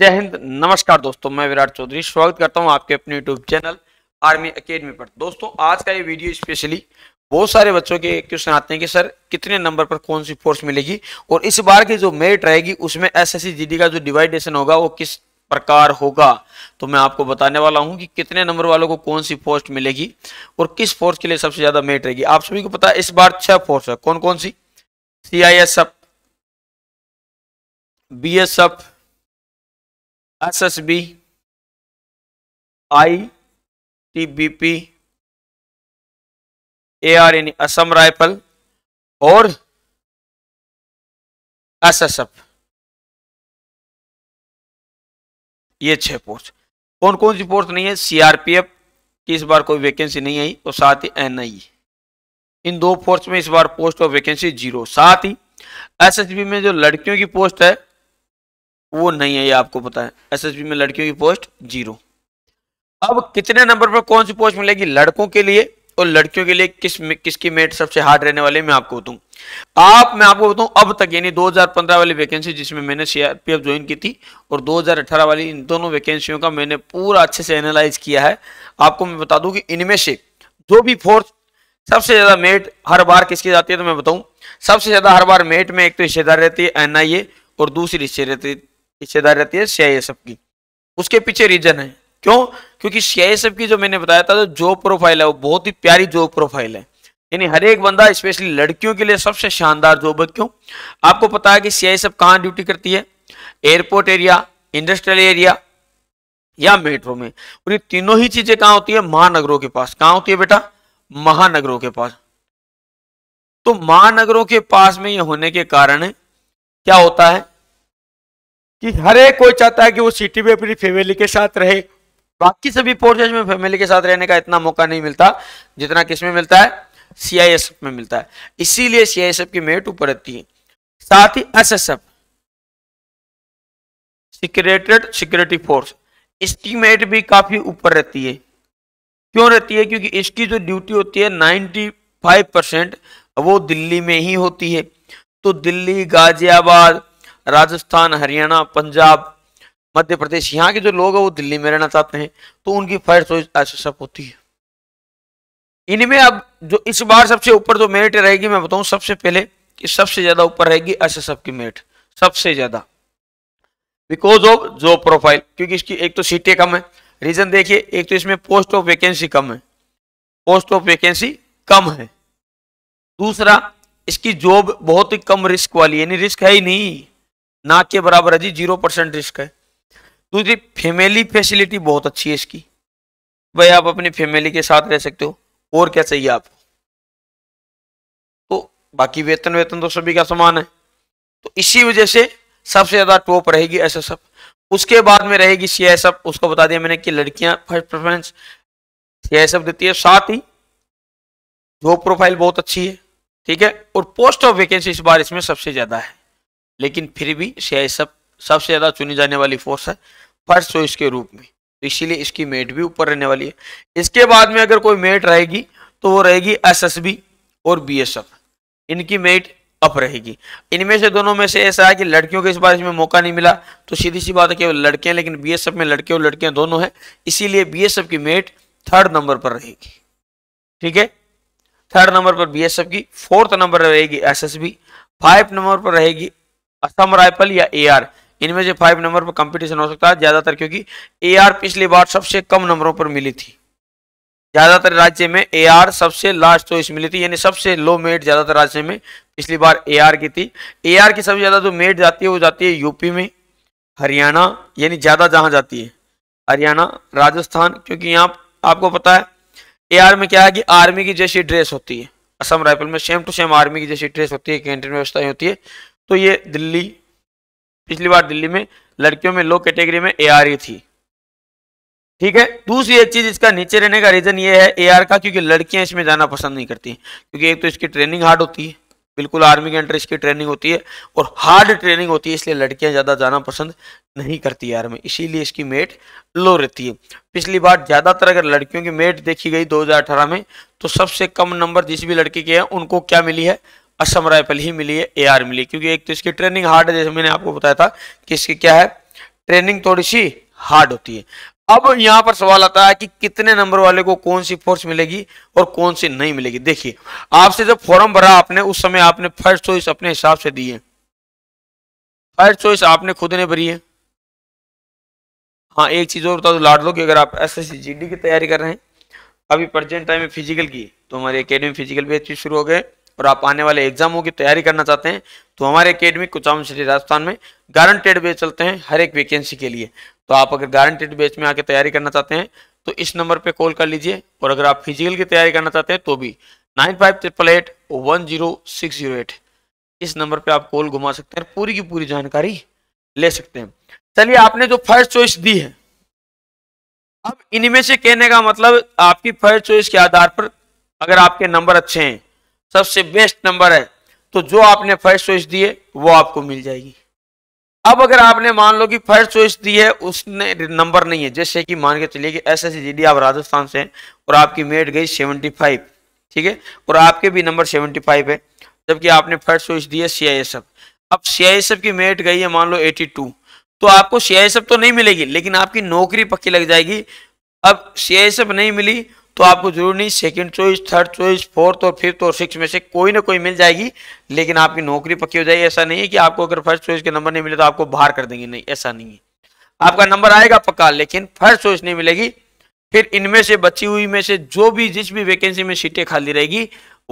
जय हिंद नमस्कार दोस्तों मैं विराट चौधरी स्वागत करता हूं आपके अपने यूट्यूब चैनल आर्मी अकेडमी पर दोस्तों आज का ये वीडियो स्पेशली बहुत सारे बच्चों के क्वेश्चन आते हैं कि सर कितने नंबर पर कौन सी फोर्स मिलेगी और इस बार की जो मेरिट रहेगी उसमें एस एस का जो डिवाइडेशन होगा वो किस प्रकार होगा तो मैं आपको बताने वाला हूं कि कितने नंबर वालों को कौन सी पोस्ट मिलेगी और किस फोर्स के लिए सबसे ज्यादा मेरिट रहेगी आप सभी को पता है इस बार छह फोर्स है कौन कौन C C I S F B S F S S B I T B P A R यानी असम राइफल और एस एस एफ ये छह पोस्ट कौन कौन सी पोस्ट नहीं है सीआरपीएफ की इस बार कोई वैकेंसी नहीं आई और साथ ही एनआई e। इन दो फोर्स में इस बार पोस्ट और वैकेंसी जीरो साथ ही एसएसबी में जो लड़कियों की पोस्ट है वो नहीं है ये आपको पता है एसएसबी में लड़कियों की पोस्ट जीरो अब कितने नंबर पर कौन सी पोस्ट मिलेगी लड़कों के लिए और लड़कियों के लिए किस किसकी मेट सबसे हार्ड रहने वाले मैं आपको बताऊं आप मैं आपको बताऊं अब तक यानी 2015 वाली वैकेंसी जिसमें मैंने सीआरपीएफ ज्वाइन की थी और 2018 वाली इन दोनों वैकेंसियों का मैंने पूरा अच्छे से एनालाइज किया है आपको मैं बता दूं कि इनमें से जो भी फोर्थ सबसे ज्यादा मेट हर बार किसकी जाती है तो मैं बताऊं सबसे ज्यादा हर बार मेट में एक तो हिस्सेदार रहती है एनआईए और दूसरी हिस्से रहती हिस्सेदारी रहती है सीआईएसएफ की उसके पीछे रीजन है क्यों क्योंकि सीआईएसएफ की जो मैंने बताया था जो जॉब प्रोफाइल है वो बहुत ही प्यारी जॉब प्रोफाइल है यानी हर एक बंदा स्पेशली लड़कियों के लिए सबसे शानदार जॉब है क्यों आपको पता है कि सीआईएसएफ कहाँ ड्यूटी करती है एयरपोर्ट एरिया इंडस्ट्रियल एरिया या मेट्रो में और ये तीनों ही चीजें कहाँ होती है महानगरों के पास कहाँ होती है बेटा महानगरों के पास तो महानगरों के पास में ये होने के कारण क्या होता है कि हर एक कोई चाहता है कि वो सिटी में अपनी फैमिली के साथ रहे बाकी सभी फोर्सेज में फैमिली के साथ रहने का इतना मौका नहीं मिलता जितना किस में मिलता है सीआईएसएफ में मिलता है इसीलिए सीआईएसएफ की मेरिट ऊपर रहती है साथ ही एसएसएफ सिक्योरेटेड सिक्योरिटी फोर्स इसकी मेरिट भी काफी ऊपर रहती है क्यों रहती है क्योंकि इसकी जो ड्यूटी होती है फाइव परसेंट वो दिल्ली में ही होती है तो दिल्ली गाजियाबाद राजस्थान हरियाणा पंजाब मध्य प्रदेश यहाँ के जो लोग हैं वो दिल्ली में रहना चाहते हैं तो उनकी फायर चॉइस तो ऐसे सब होती है इनमें अब जो इस बार सबसे ऊपर जो मेरिट रहेगी मैं बताऊं सबसे पहले कि सबसे ज्यादा ऊपर रहेगी ऐसे सब की मेरिट सबसे ज्यादा बिकॉज ऑफ जॉब प्रोफाइल क्योंकि इसकी एक तो सीटें कम है रीजन देखिए एक तो इसमें पोस्ट ऑफ वैकेंसी कम है पोस्ट ऑफ वैकेंसी कम है दूसरा इसकी जॉब बहुत ही कम रिस्क वाली यानी रिस्क है ही नहीं ना के बराबर है जी जीरो परसेंट रिस्क है दूसरी फैमिली फैसिलिटी बहुत अच्छी है इसकी भाई आप अपनी फैमिली के साथ रह सकते हो और क्या चाहिए आपको तो बाकी वेतन वेतन तो सभी का समान है तो इसी वजह से सबसे ज़्यादा टॉप रहेगी एस एस एफ उसके बाद में रहेगी सी एस एफ उसको बता दिया मैंने कि लड़कियां first preference C S F देती है साथ ही जॉब प्रोफाइल बहुत अच्छी है ठीक है और पोस्ट ऑफ वैकेंसी इस बार इसमें सबसे ज़्यादा है लेकिन फिर भी सीआई सब सबसे ज़्यादा चुनी जाने वाली फोर्स है फर्स्ट चॉइस के रूप में तो इसीलिए इसकी मेट भी ऊपर रहने वाली है इसके बाद में अगर कोई मेट रहेगी तो वो रहेगी एसएसबी और बीएसएफ इनकी मेट अप रहेगी इनमें से दोनों में से ऐसा है कि लड़कियों के इस बार इसमें मौका नहीं मिला तो सीधी सी बात है कि लड़के हैं लेकिन एफ में लड़के और लड़कियां दोनों हैं इसीलिए एफ की मेट थर्ड नंबर पर रहेगी ठीक है थर्ड नंबर पर एफ की फोर्थ नंबर रहेगी एस बी फाइव नंबर पर रहेगी असम राइफल या एआर इनमें से फाइव नंबर पर कंपटीशन हो सकता है ज्यादातर क्योंकि एआर पिछली बार सबसे कम नंबरों पर मिली थी ज्यादातर राज्य में एआर सबसे लास्ट चॉइस तो मिली थी यानी सबसे लो मेड ज्यादातर राज्य में पिछली बार एआर की थी एआर की सबसे ज्यादा जो मेड जाती है वो जाती है यूपी में हरियाणा यानी ज्यादा जहां जाती है हरियाणा राजस्थान क्योंकि यहाँ आपको पता है एआर में क्या है कि आर्मी की जैसी ड्रेस होती है असम राइफल में सेम टू सेम आर्मी की जैसी ड्रेस होती है कैंटीन व्यवस्था होती है तो ये दिल्ली पिछली बार दिल्ली में लड़कियों में लो कैटेगरी में ए थी ठीक है दूसरी एक चीज इसका नीचे रहने का रीजन ये है एआर का क्योंकि लड़कियां इसमें जाना पसंद नहीं करती क्योंकि एक तो इसकी ट्रेनिंग हार्ड होती है बिल्कुल आर्मी के अंडर इसकी ट्रेनिंग होती है और हार्ड ट्रेनिंग होती है इसलिए लड़कियां ज्यादा जाना पसंद नहीं करती यार में इसीलिए इसकी मेट लो रहती है पिछली बार ज्यादातर अगर लड़कियों की मेट देखी गई 2018 में तो सबसे कम नंबर जिस भी लड़की के हैं उनको क्या मिली है असम राइफल ही मिली है एआर मिली क्योंकि एक तो इसकी ट्रेनिंग हार्ड है जैसे मैंने आपको बताया था कि इसकी क्या है ट्रेनिंग थोड़ी सी हार्ड होती है अब यहां पर सवाल आता है कि कितने नंबर वाले को कौन सी फोर्स मिलेगी और कौन सी नहीं मिलेगी देखिए आपसे जब फॉर्म भरा आपने उस समय आपने फर्स्ट चॉइस अपने हिसाब से दी है फर्स्ट चॉइस आपने खुद ने भरी है हाँ एक चीज़ और बता दो लाड लो कि अगर आप एस एस की तैयारी कर रहे हैं अभी प्रजेंट टाइम में फिजिकल की तो हमारी अकेडमी फिजिकल भी भी शुरू हो गए और आप आने वाले एग्जामों की तैयारी करना चाहते हैं तो हमारे अकेडमी कुचाम श्री राजस्थान में गारंटेड बेच चलते हैं हर एक वैकेंसी के लिए तो आप अगर गारंटेड बेच में आके तैयारी करना चाहते हैं तो इस नंबर पर कॉल कर लीजिए और अगर आप फिजिकल की तैयारी करना चाहते हैं तो भी nine five eight one zero six zero इस नंबर पर आप कॉल घुमा सकते हैं पूरी की पूरी जानकारी ले सकते हैं चलिए आपने जो फर्स्ट चॉइस दी है अब इनमें से कहने का मतलब आपकी फर्स्ट चॉइस के आधार पर अगर आपके नंबर अच्छे हैं सबसे बेस्ट नंबर है तो जो आपने फर्स्ट चॉइस दी है वो आपको मिल जाएगी अब अगर आपने मान लो कि फर्स्ट चॉइस दी है उसने नंबर नहीं है जैसे कि मान के चलिए कि एस एस जी आप राजस्थान से हैं और आपकी मेट गई सेवेंटी फाइव ठीक है और आपके भी नंबर सेवेंटी फाइव है जबकि आपने फर्स्ट चॉइस दी है सी आई एस एफ अब सी आई एस एफ की मेट गई है मान लो एटी टू तो आपको सी आई एस एफ तो नहीं मिलेगी लेकिन आपकी नौकरी पक्की लग जाएगी अब सी आई एस एफ नहीं मिली तो आपको जरूर नहीं second choice third choice fourth और फिफ्थ और सिक्स में से कोई ना कोई मिल जाएगी लेकिन आपकी नौकरी पक्की हो जाएगी ऐसा नहीं है कि आपको अगर फर्स्ट चॉइस के नंबर नहीं मिले तो आपको बाहर कर देंगे नहीं ऐसा नहीं है आपका नंबर आएगा पक्का लेकिन फर्स्ट चॉइस नहीं मिलेगी फिर इनमें से बची हुई में से जो भी जिस भी वैकेंसी में सीटें खाली रहेगी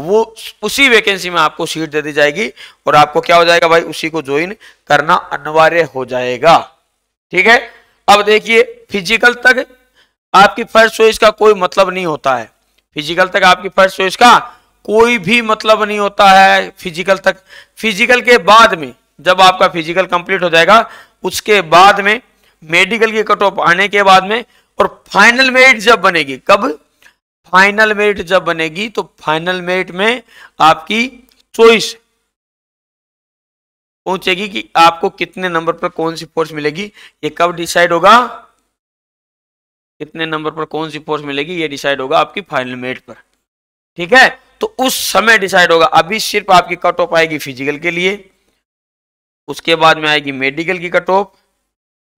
वो उसी वैकेंसी में आपको सीट दे दी जाएगी और आपको क्या हो जाएगा भाई उसी को ज्वाइन करना अनिवार्य हो जाएगा ठीक है अब देखिए फिजिकल तक आपकी फर्स्ट चॉइस का कोई मतलब नहीं होता है फिजिकल तक आपकी फर्स्ट चॉइस का कोई भी मतलब नहीं होता है फिजिकल तक फिजिकल के बाद में जब आपका फिजिकल कंप्लीट हो जाएगा उसके बाद में मेडिकल की कट ऑफ आने के बाद में और फाइनल मेरिट जब बनेगी कब फाइनल मेरिट जब बनेगी तो फाइनल मेरिट में आपकी चॉइस पहुंचेगी कि आपको कितने नंबर पर कौन सी फोर्स मिलेगी ये कब डिसाइड होगा कितने नंबर पर कौन सी फोर्स मिलेगी ये डिसाइड होगा आपकी फाइनल मेट पर ठीक है तो उस समय डिसाइड होगा अभी सिर्फ आपकी कट ऑफ आएगी फिजिकल के लिए उसके बाद में आएगी मेडिकल की कट ऑफ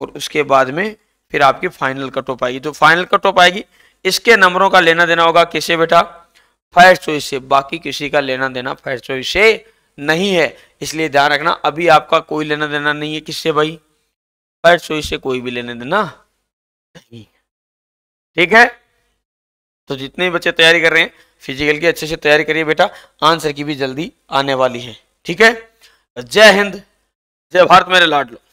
और उसके बाद में फिर आपकी फाइनल कट ऑफ आएगी तो फाइनल कट ऑफ आएगी इसके नंबरों का लेना देना होगा किसे बेटा फर्स्ट चॉइस से बाकी किसी का लेना देना फर्स्ट चॉइस से नहीं है इसलिए ध्यान रखना अभी आपका कोई लेना देना नहीं है किससे भाई फर्स्ट चॉइस से कोई भी लेना देना नहीं है ठीक है तो जितने भी बच्चे तैयारी कर रहे हैं फिजिकल की अच्छे से तैयारी करिए बेटा आंसर की भी जल्दी आने वाली है ठीक है जय हिंद जय भारत मेरे लाडलो